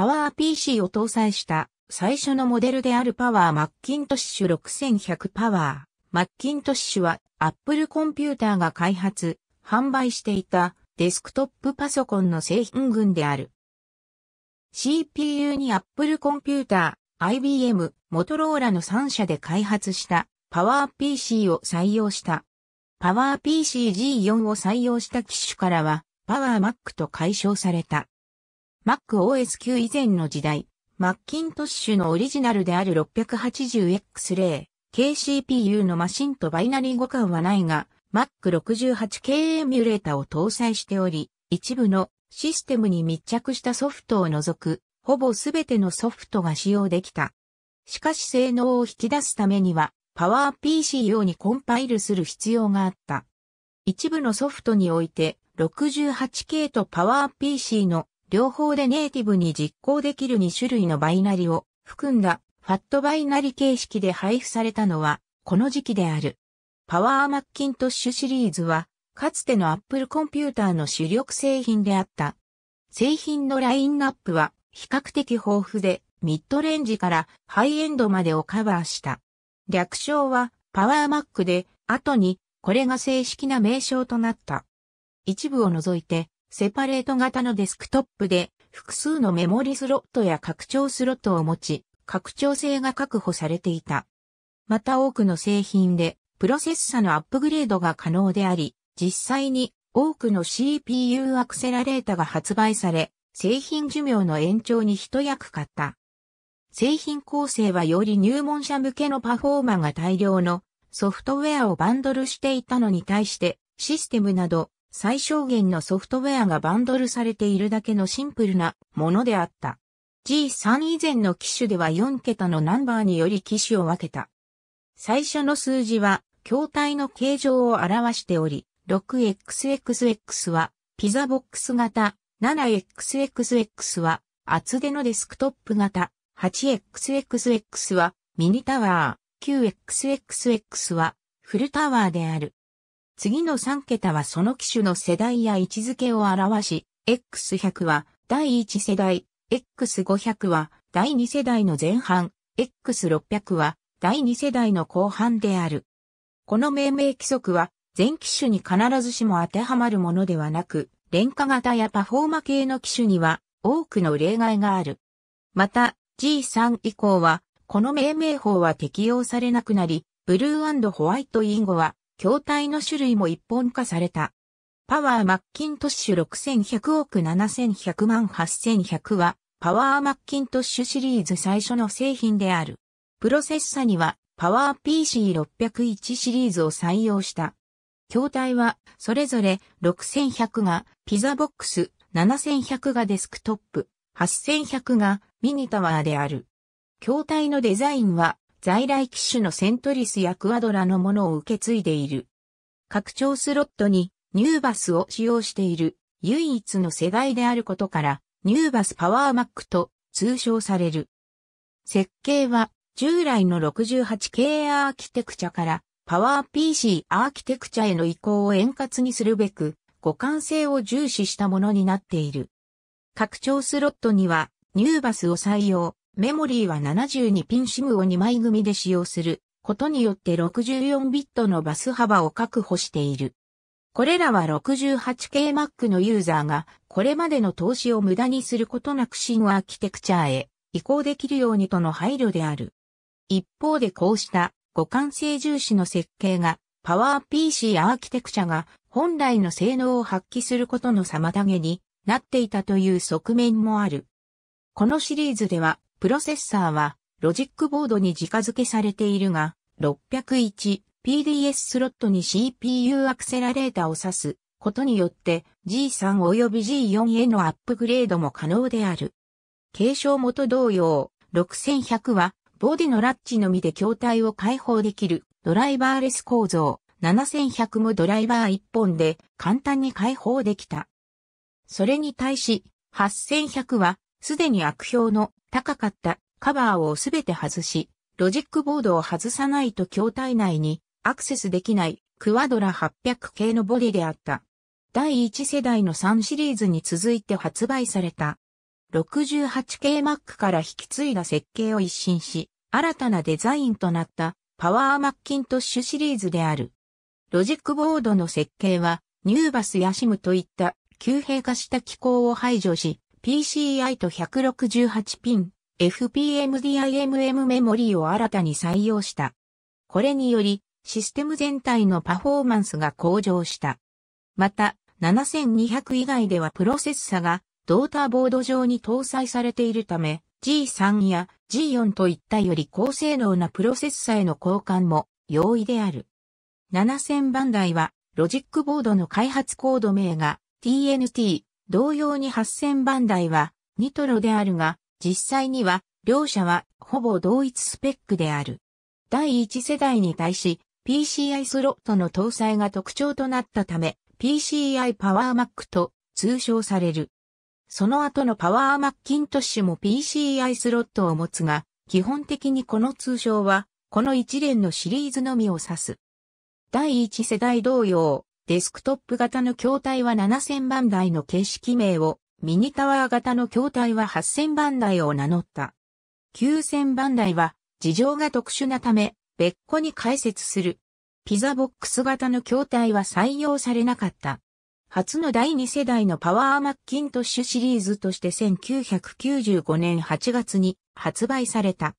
パワー PC を搭載した最初のモデルであるパワーマッキントッシュ6100パワー。マッキントッシュは Apple コンピューターが開発、販売していたデスクトップパソコンの製品群である。CPU に Apple コンピューター、IBM、モトローラの3社で開発したパワー PC を採用した。パワー PCG4 を採用した機種からはパワーマックと解消された。m a c o s 級以前の時代、マッキントッシュのオリジナルである 680X 例、KCPU のマシンとバイナリー互換はないが、Mac68K エミュレータを搭載しており、一部のシステムに密着したソフトを除く、ほぼすべてのソフトが使用できた。しかし性能を引き出すためには、PowerPC 用にコンパイルする必要があった。一部のソフトにおいて、68K と PowerPC の両方でネイティブに実行できる2種類のバイナリを含んだファットバイナリ形式で配布されたのはこの時期である。パワーマッキントッシュシリーズはかつてのアップルコンピューターの主力製品であった。製品のラインナップは比較的豊富でミッドレンジからハイエンドまでをカバーした。略称はパワーマックで後にこれが正式な名称となった。一部を除いてセパレート型のデスクトップで複数のメモリスロットや拡張スロットを持ち、拡張性が確保されていた。また多くの製品でプロセッサのアップグレードが可能であり、実際に多くの CPU アクセラレータが発売され、製品寿命の延長に一役買った。製品構成はより入門者向けのパフォーマーが大量のソフトウェアをバンドルしていたのに対して、システムなど最小限のソフトウェアがバンドルされているだけのシンプルなものであった。G3 以前の機種では4桁のナンバーにより機種を分けた。最初の数字は、筐体の形状を表しており、6XXX はピザボックス型、7XXX は厚手のデスクトップ型、8XXX はミニタワー、9XXX はフルタワーである。次の3桁はその機種の世代や位置づけを表し、X100 は第1世代、X500 は第2世代の前半、X600 は第2世代の後半である。この命名規則は全機種に必ずしも当てはまるものではなく、廉価型やパフォーマ系の機種には多くの例外がある。また G3 以降はこの命名法は適用されなくなり、ブルーホワイトインゴは筐体の種類も一本化された。パワーマッキントッシュ6100億7100万8100は、パワーマッキントッシュシリーズ最初の製品である。プロセッサには、パワー PC601 シリーズを採用した。筐体は、それぞれ6100がピザボックス、7100がデスクトップ、8100がミニタワーである。筐体のデザインは、在来機種のセントリスやクアドラのものを受け継いでいる。拡張スロットにニューバスを使用している唯一の世代であることから、ニューバスパワーマックと通称される。設計は従来の 68K アーキテクチャからパワー PC アーキテクチャへの移行を円滑にするべく、互換性を重視したものになっている。拡張スロットにはニューバスを採用、メモリーは72ピンシムを2枚組で使用することによって64ビットのバス幅を確保している。これらは 68KMac のユーザーがこれまでの投資を無駄にすることなく新アーキテクチャへ移行できるようにとの配慮である。一方でこうした互換性重視の設計がパワー PC アーキテクチャが本来の性能を発揮することの妨げになっていたという側面もある。このシリーズではプロセッサーはロジックボードに直付けされているが、601 PDS スロットに CPU アクセラレータを指すことによって G3 及び G4 へのアップグレードも可能である。継承元同様、6100はボディのラッチのみで筐体を解放できるドライバーレス構造、7100もドライバー1本で簡単に解放できた。それに対し、8100はすでに悪評の高かったカバーをすべて外し、ロジックボードを外さないと筐体内にアクセスできないクワドラ800系のボディであった。第1世代の3シリーズに続いて発売された。68系 Mac から引き継いだ設計を一新し、新たなデザインとなったパワーマッキントッシュシリーズである。ロジックボードの設計は、ニューバスやシムといった、急閉化した機構を排除し、PCI と1 6 8ピン、FPMDIMM メモリーを新たに採用した。これにより、システム全体のパフォーマンスが向上した。また、7200以外ではプロセッサがドーターボード上に搭載されているため、G3 や G4 といったより高性能なプロセッサへの交換も容易である。7000番台はロジックボードの開発コード名が TNT 同様に8000番台はニトロであるが、実際には両者はほぼ同一スペックである。第1世代に対し PCI スロットの搭載が特徴となったため PCI パワーマックと通称される。その後のパワーマッキントッシュも PCI スロットを持つが、基本的にこの通称は、この一連のシリーズのみを指す。第1世代同様、デスクトップ型の筐体は7000番台の形式名を、ミニタワー型の筐体は8000番台を名乗った。9000番台は、事情が特殊なため、別個に解説する。ピザボックス型の筐体は採用されなかった。初の第2世代のパワーマッキントッシュシリーズとして1995年8月に発売された。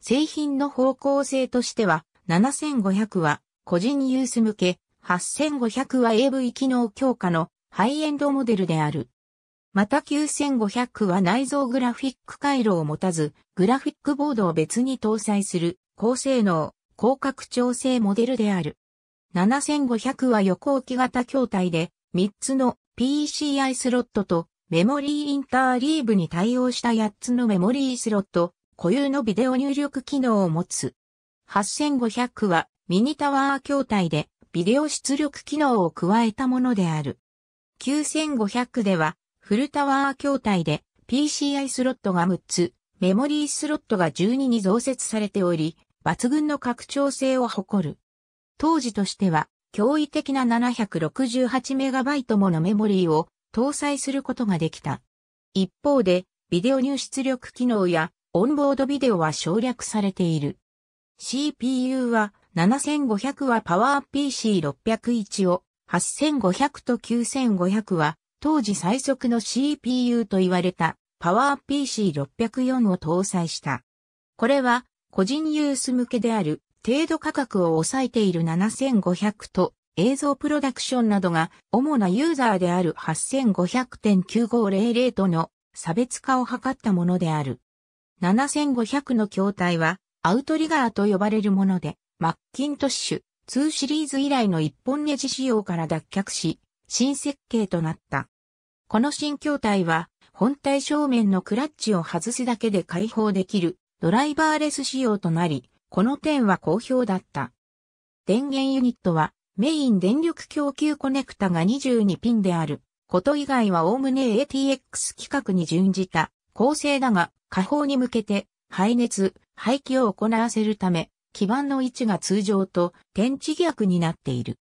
製品の方向性としては、7500は個人ユース向け、8500は AV 機能強化のハイエンドモデルである。また9500は内蔵グラフィック回路を持たず、グラフィックボードを別に搭載する高性能、広角調整モデルである。7500は横置き型筐体で、3つの PCI スロットとメモリーインターリーブに対応した8つのメモリースロット、固有のビデオ入力機能を持つ。8500はミニタワー筐体でビデオ出力機能を加えたものである。9500では、フルタワー筐体で PCI スロットが6つ、メモリースロットが12に増設されており、抜群の拡張性を誇る。当時としては、驚異的な 768MB ものメモリーを搭載することができた。一方で、ビデオ入出力機能やオンボードビデオは省略されている。CPU は7500はパワー PC601 を、8500と9500は、当時最速の CPU と言われた、パワー PC604 を搭載した。これは、個人ユース向けである、程度価格を抑えている7500と、映像プロダクションなどが主なユーザーである8500.9500との差別化を図ったものである。7500の筐体はアウトリガーと呼ばれるもので、マッキントッシュ2シリーズ以来の一本ネジ仕様から脱却し、新設計となった。この新筐体は、本体正面のクラッチを外すだけで解放できるドライバーレス仕様となり、この点は好評だった。電源ユニットはメイン電力供給コネクタが22ピンであること以外はおおむね ATX 規格に準じた構成だが、下方に向けて排熱、排気を行わせるため、基板の位置が通常と天地逆になっている。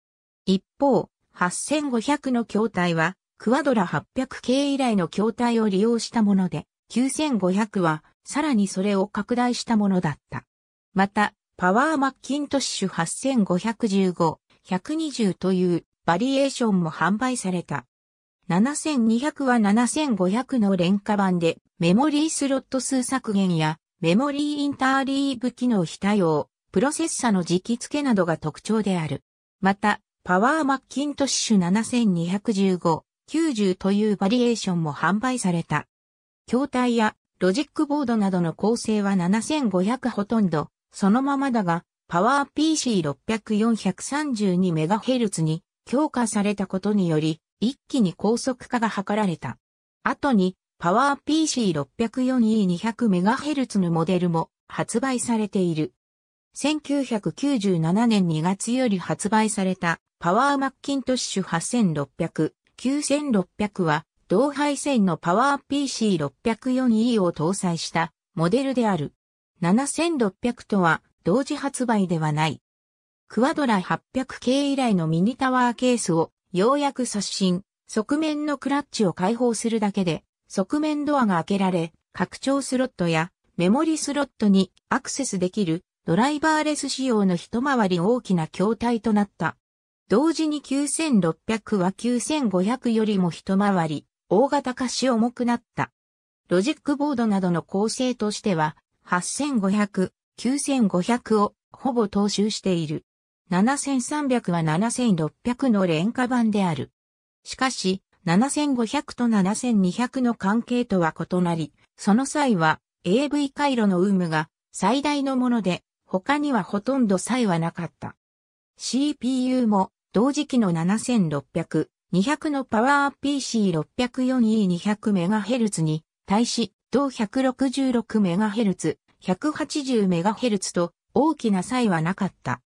一方、8500の筐体は、クワドラ800系以来の筐体を利用したもので、9500は、さらにそれを拡大したものだった。また、パワーマッキントッシュ8515、120というバリエーションも販売された。7200は7500の廉価版でメモリースロット数削減やメモリーインターリーブ機能非対応、プロセッサの磁気付けなどが特徴である。また、パワーマッキントッシュ7215、90というバリエーションも販売された。筐体やロジックボードなどの構成は7500ほとんど、そのままだが、パワー PC600432MHz に強化されたことにより、一気に高速化が図られた。後に、パワー PC604E200MHz のモデルも発売されている。1997年2月より発売されたパワーマッキントッシュ8600、9600は同配線のパワー PC604E を搭載したモデルである。7600とは同時発売ではない。クワドラ 800K 以来のミニタワーケースをようやく刷新、側面のクラッチを開放するだけで、側面ドアが開けられ、拡張スロットやメモリスロットにアクセスできるドライバーレス仕様の一回り大きな筐体となった。同時に9600は9500よりも一回り大型化し重くなった。ロジックボードなどの構成としては8500、9500をほぼ踏襲している。7300は7600の廉価版である。しかし、7500と7200の関係とは異なり、その際は AV 回路の有無が最大のもので他にはほとんど差異はなかった。CPU も同時期の7600、200のパワー PC604E200MHz に対し、同 166MHz、180MHz と大きな差異はなかった。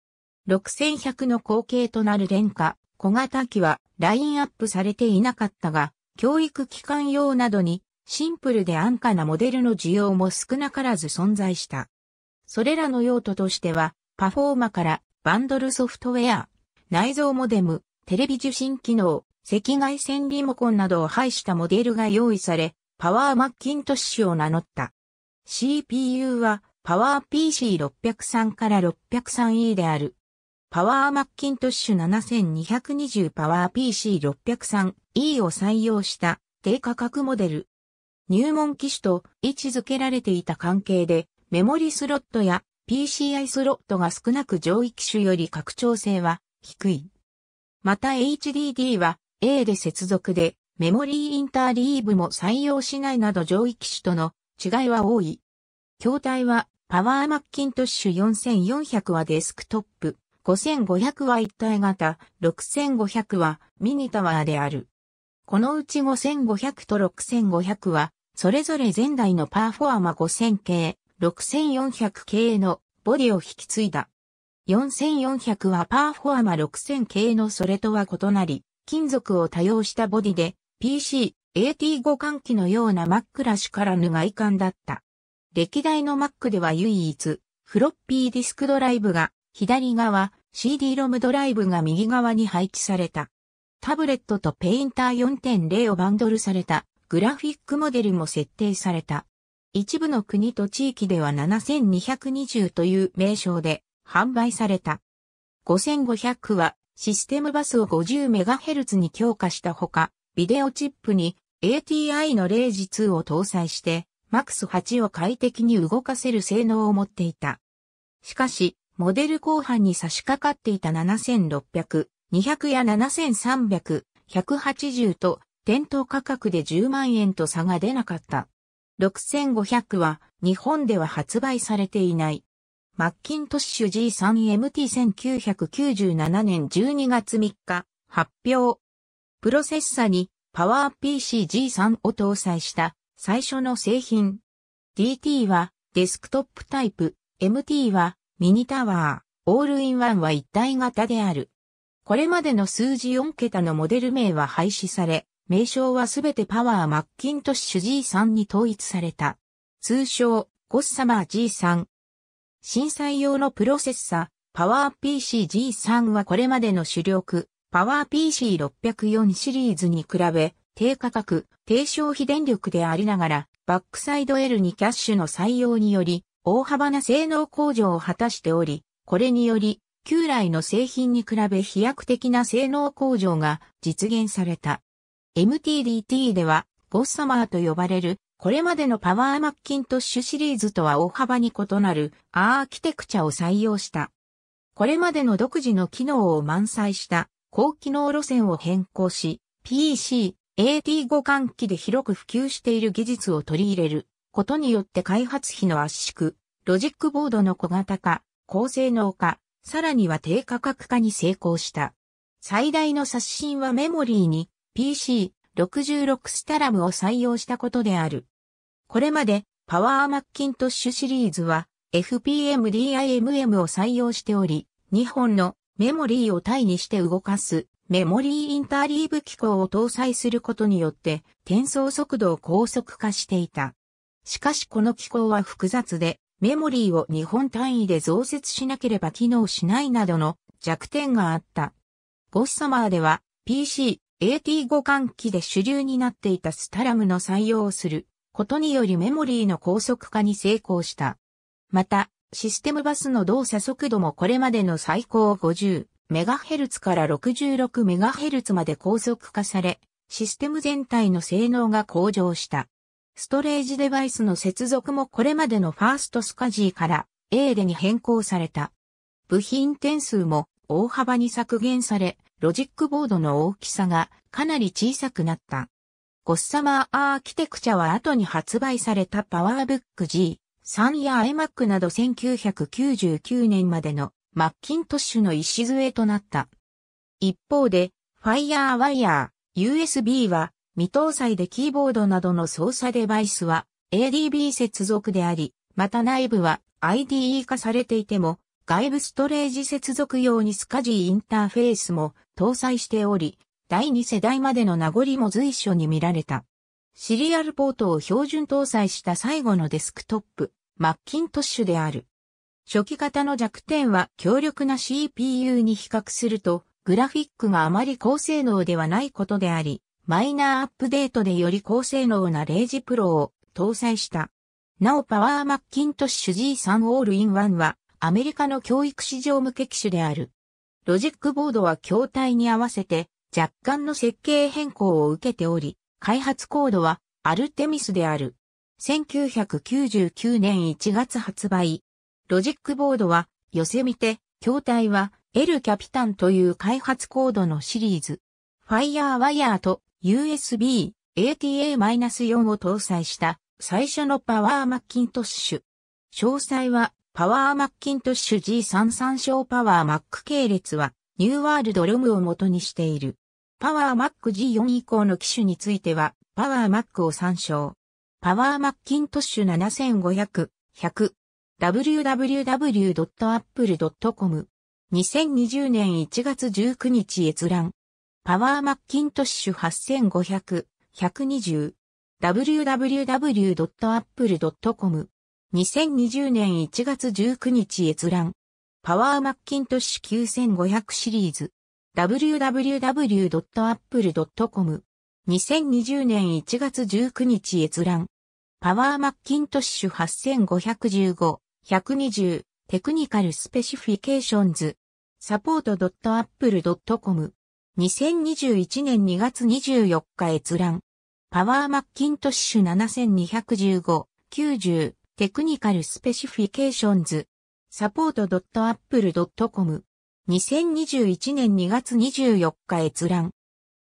6100の後継となる廉価、小型機はラインアップされていなかったが、教育機関用などにシンプルで安価なモデルの需要も少なからず存在した。それらの用途としては、パフォーマからバンドルソフトウェア、内蔵モデム、テレビ受信機能、赤外線リモコンなどを配したモデルが用意され、パワーマッキントッシュを名乗った。CPU はパワー PC603 から 603E である。パワーマッキントッシュ7220パワー PC603E を採用した低価格モデル。入門機種と位置づけられていた関係でメモリスロットや PCI スロットが少なく上位機種より拡張性は低い。また HDD は A で接続でメモリーインターリーブも採用しないなど上位機種との違いは多い。筐体はパワーマッキントッシュ4400はデスクトップ、5500は一体型、6500はミニタワーである。このうち5500と6500はそれぞれ前代のパーフォアマ5000系、6400系のボディを引き継いだ。4400はパーフォアマ6000系のそれとは異なり、金属を多用したボディで PC、AT5 換気のような Mac らしからぬ外観だった。歴代の Mac では唯一、フロッピーディスクドライブが左側、CD-ROM ドライブが右側に配置された。タブレットとペインター4.0をバンドルされたグラフィックモデルも設定された。一部の国と地域では7220という名称で販売された。5500はシステムバスを 50MHz に強化したほか、ビデオチップに ATI の0時2を搭載して MAX8 を快適に動かせる性能を持っていた。しかし、モデル後半に差し掛かっていた7600、200や7300、180と店頭価格で10万円と差が出なかった。6500は日本では発売されていない。マッキントッシュ G3MT1997 年12月3日発表。プロセッサにパワー PCG3 を搭載した最初の製品。DT はデスクトップタイプ、MT はミニタワー、オールインワンは一体型である。これまでの数字4桁のモデル名は廃止され、名称はすべてパワーマッキントッシュ G3 に統一された。通称、ゴッサマー G3。震災用のプロセッサ、パワー PCG3 はこれまでの主力、パワー PC604 シリーズに比べ、低価格、低消費電力でありながら、バックサイド L にキャッシュの採用により、大幅な性能向上を果たしており、これにより、旧来の製品に比べ飛躍的な性能向上が実現された。MTDT では、ゴッサマーと呼ばれる、これまでのパワーマッキントッシュシリーズとは大幅に異なるアーキテクチャを採用した。これまでの独自の機能を満載した高機能路線を変更し、PC、AT 互換機で広く普及している技術を取り入れることによって開発費の圧縮、ロジックボードの小型化、高性能化、さらには低価格化に成功した。最大の刷新はメモリーに PC、66スタラムを採用したことである。これまでパワーマッキントッシュシリーズは FPMDIMM を採用しており、2本のメモリーを対にして動かすメモリーインターリーブ機構を搭載することによって転送速度を高速化していた。しかしこの機構は複雑でメモリーを2本単位で増設しなければ機能しないなどの弱点があった。ゴッサマーでは PC、AT5 換気で主流になっていたスタラムの採用をすることによりメモリーの高速化に成功した。また、システムバスの動作速度もこれまでの最高 50MHz から 66MHz まで高速化され、システム全体の性能が向上した。ストレージデバイスの接続もこれまでのファーストスカジーから A でに変更された。部品点数も大幅に削減され、ロジックボードの大きさがかなり小さくなった。ゴッサマーアーキテクチャは後に発売されたパワーブック G、3や iMac など1999年までのマッキントッシュの礎となった。一方で、FireWire、USB は未搭載でキーボードなどの操作デバイスは ADB 接続であり、また内部は IDE 化されていても外部ストレージ接続用にスカジーインターフェースも搭載しており、第2世代までの名残も随所に見られた。シリアルポートを標準搭載した最後のデスクトップ、マッキントッシュである。初期型の弱点は強力な CPU に比較すると、グラフィックがあまり高性能ではないことであり、マイナーアップデートでより高性能なレイジプロを搭載した。なおパワーマッキントッシュ G3 オールインワンはアメリカの教育市場向け機種である。ロジックボードは筐体に合わせて若干の設計変更を受けており、開発コードはアルテミスである。1999年1月発売。ロジックボードは、寄せみて、筐体は、エルキャピタンという開発コードのシリーズ。FireWire と USB ATA-4 を搭載した最初のパワーマッキントッシュ。詳細はパワーマッキントッシュ G33 小パワーマック系列は、ニューワールドロムを元にしている。パワーマック G4 以降の機種については、パワーマックを参照。パワーマッキントッシュ7500、www.apple.com 2020年1月19日閲覧。パワーマッキントッシュ8500、120 www.apple.com 2020年1月19日閲覧。パワーマッキントッシュ9500シリーズ。www.apple.com。2020年1月19日閲覧。パワーマッキントッシュ8515-120テクニカルスペシフィケーションズ。サポート .apple.com。2021年2月24日閲覧。パワーマッキントッシュ7215-90テクニカルスペシフィケーションズ、サポート .apple.com。2021年2月24日閲覧。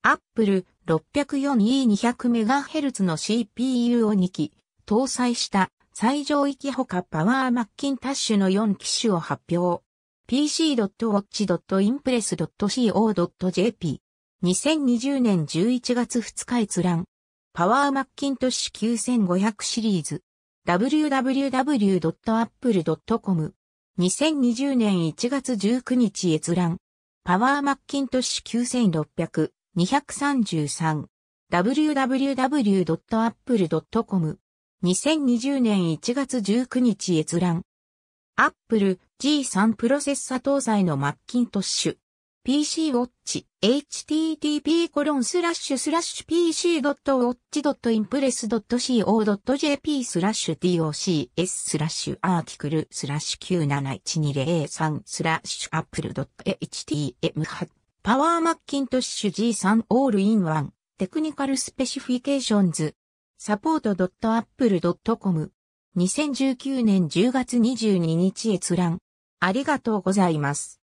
Apple 604E200MHz の CPU を2機、搭載した最上域ほかパワーマッキンタッシュの4機種を発表。pc.watch.impress.co.jp。2020年11月2日閲覧。パワーマッキントッシュ9500シリーズ。www.apple.com。2020年1月19日閲覧。パワーマッキントッシュ9600-233。www.apple.com。2020年1月19日閲覧。Apple G3 プロセッサ搭載のマッキントッシュ。PC ウォッチ。http://pc.watch.impress.co.jp docs a r t i c l e 9712003 apple.htm パワーマッキントッシュ G3 オールインワンテクニカルスペシフィケーションズサポート .apple.com 2019年10月22日閲覧ありがとうございます。